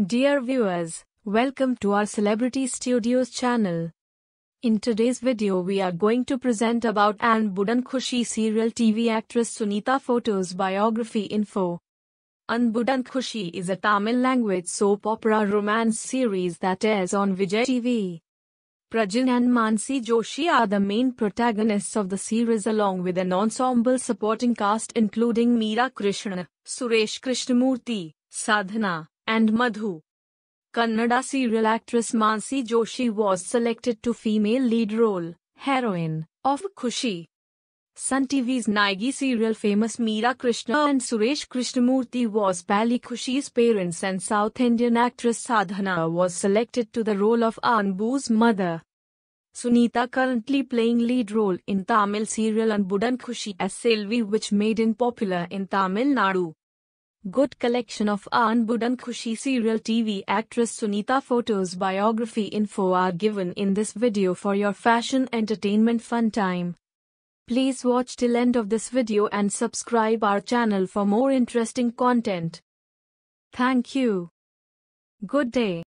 Dear viewers, welcome to our Celebrity Studios channel. In today's video we are going to present about Anne Budan serial TV actress Sunita Photos biography info. Anne Budan is a Tamil language soap opera romance series that airs on Vijay TV. Prajin and Mansi Joshi are the main protagonists of the series along with an ensemble supporting cast including Meera Krishna, Suresh Krishnamurthy, Sadhana, and Madhu. Kannada serial actress Mansi Joshi was selected to female lead role, heroine, of Kushi. Sun TV's Naigi serial famous Meera Krishna and Suresh Krishnamurthy was Pali Khushi's parents and South Indian actress Sadhana was selected to the role of Anbu's mother. Sunita currently playing lead role in Tamil serial Anbudan Khushi as Selvi which made in popular in Tamil Nadu. Good collection of Aan Budan Khushi serial TV actress Sunita photos biography info are given in this video for your fashion entertainment fun time. Please watch till end of this video and subscribe our channel for more interesting content. Thank you. Good day.